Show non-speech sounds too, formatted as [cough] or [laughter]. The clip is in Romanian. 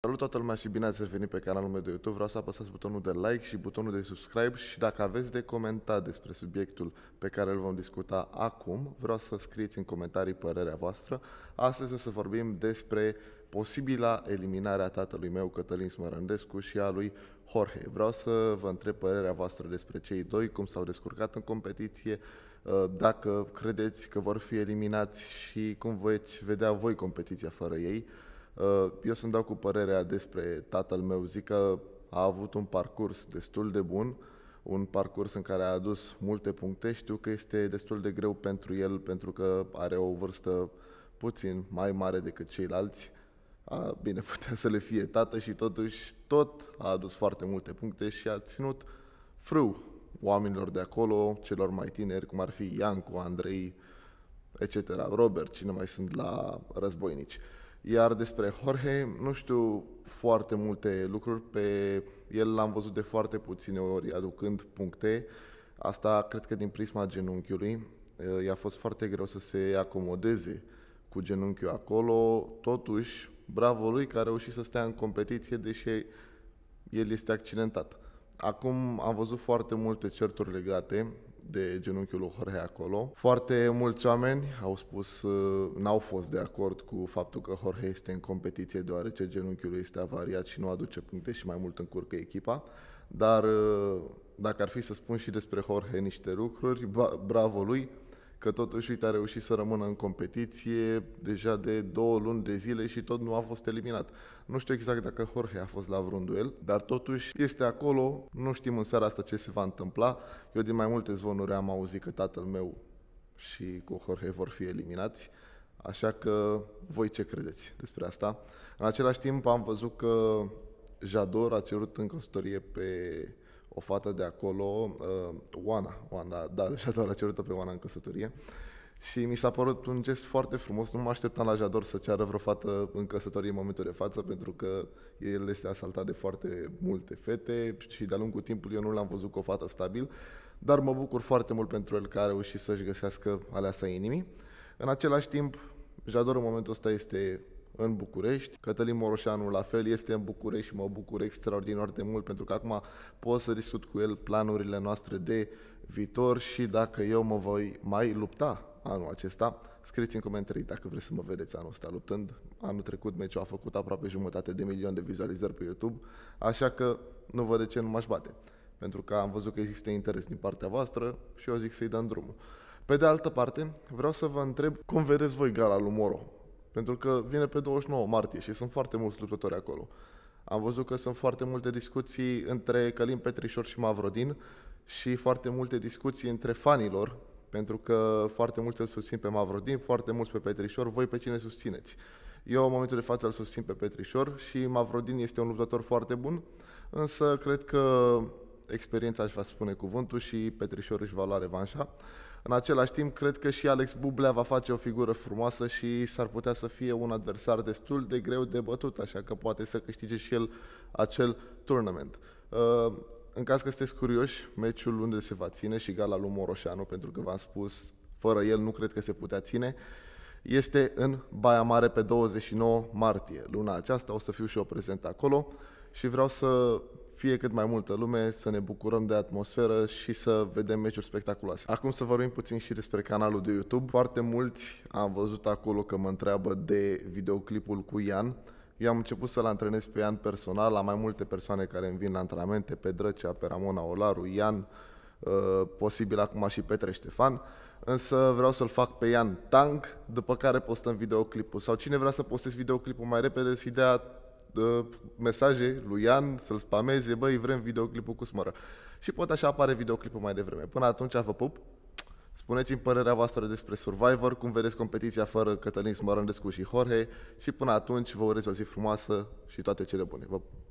Salut toată lumea și bine ați revenit pe canalul meu de YouTube. Vreau să apăsați butonul de like și butonul de subscribe și dacă aveți de comentat despre subiectul pe care îl vom discuta acum, vreau să scrieți în comentarii părerea voastră. Astăzi o să vorbim despre posibila eliminare a tatălui meu, Cătălin Smărândescu, și a lui Jorge. Vreau să vă întreb părerea voastră despre cei doi, cum s-au descurcat în competiție, ă, dacă credeți că vor fi eliminați și cum veți vedea voi competiția fără ei. Eh, eu sunt dau cu părerea despre tatăl meu. Zic că a avut un parcurs destul de bun, un parcurs în care a adus multe puncte. Știu că este destul de greu pentru el, pentru că are o vârstă puțin mai mare decât ceilalți. A, bine, [laughs] putea să le fie tată și totuși tot a adus foarte multe puncte și a ținut frâu oamenilor de acolo, celor mai tineri, cum ar fi Iancu, Andrei, etc., Robert, cine mai sunt la războinici. Iar despre Jorge, nu știu foarte multe lucruri, pe el l-am văzut de foarte puține ori aducând puncte. Asta cred că din prisma genunchiului. Eh, i-a fost foarte greu să se acomodeze cu genunchiul acolo. Totuși, bravo lui că a reușit să stea în competiție, deși el este accidentat. Acum am văzut foarte multe certuri legate, de genunchiul lui Jorge acolo. Foarte mulți oameni au spus, uh, n-au fost de acord cu faptul că Jorge este în competiție deoarece genunchiul lui este avariat și nu aduce puncte și mai mult încurcă echipa. Dar uh, dacă ar fi să spun și despre Jorge niște lucruri, bravo lui, că totuși, uite, a reușit să rămână în competiție deja de două luni de zile și tot nu a fost eliminat. Nu știu exact dacă Jorge a fost la vreun duel, dar totuși este acolo, nu știm în seara asta ce se va întâmpla. Eu din mai multe zvonuri am auzit că tatăl meu și cu Jorge vor fi eliminați. Așa că voi ce credeți despre asta? În același timp am văzut că Jador a cerut în căsătorie pe o fată de acolo, uh, Oana, Oana, da, deja [laughs] doar a cerut pe Oana în căsătorie și mi s-a părut un gest foarte frumos, nu mă așteptam la Jador să ceară vreo fată în căsătorie în momentul de față, pentru că el este asaltat de foarte multe fete și de-a lungul timpului eu nu l-am văzut cu o fată stabil, dar mă bucur foarte mult pentru el că a reușit să-și găsească aleasa inimii. În același timp, Jador în momentul ăsta este în București. Cătălin Moroșanu la fel este în București și mă bucur extraordinar de mult pentru că acum pot să discut cu el planurile noastre de viitor și dacă eu mă voi mai lupta anul acesta. Scrieți în comentarii dacă vreți să mă vedeți anul ăsta luptând. Anul trecut meciul a făcut aproape jumătate de milion de vizualizări pe YouTube, așa că nu văd de ce nu m-aș bate. Pentru că am văzut că există interes din partea voastră și eu zic să-i dăm drumul. Pe de altă parte, vreau să vă întreb cum vedeți voi gala lui Moro pentru că vine pe 29 martie și sunt foarte mulți luptători acolo. Am văzut că sunt foarte multe discuții între Călim Petrișor și Mavrodin și foarte multe discuții între fanilor, pentru că foarte mulți îl susțin pe Mavrodin, foarte mulți pe Petrișor, voi pe cine susțineți. Eu în momentul de față îl susțin pe Petrișor și Mavrodin este un luptător foarte bun, însă cred că experiența își va spune cuvântul și Petrișor își va lua revanșa. În același timp, cred că și Alex Bublea va face o figură frumoasă și s-ar putea să fie un adversar destul de greu de bătut, așa că poate să câștige și el acel turnament. Uh, în caz că sunteți curioși, meciul unde se va ține și gala lui Moroșanu, pentru că v-am spus, fără el nu cred că se putea ține, este în Baia Mare pe 29 martie. Luna aceasta o să fiu și eu prezent acolo și vreau să fie cât mai multă lume, să ne bucurăm de atmosferă și să vedem meciuri spectaculoase. Acum să vorbim puțin și despre canalul de YouTube. Foarte mulți am văzut acolo că mă întreabă de videoclipul cu Ian. Eu am început să-l antrenez pe Ian personal, la mai multe persoane care îmi vin la antrenamente, pe Drăcea, pe Ramona Olaru, Ian, uh, posibil acum și Petre Ștefan, însă vreau să-l fac pe Ian Tang, după care postăm videoclipul. Sau cine vrea să postez videoclipul mai repede, să-i dea uh, mesaje lui Ian să-l spameze, băi, vrem videoclipul cu smără. Și pot așa apare videoclipul mai devreme. Până atunci vă pup, Spuneți-mi părerea voastră despre Survivor, cum vedeți competiția fără Cătălin Smărândescu și Jorge și până atunci vă urez o zi frumoasă și toate cele bune. Vă pup!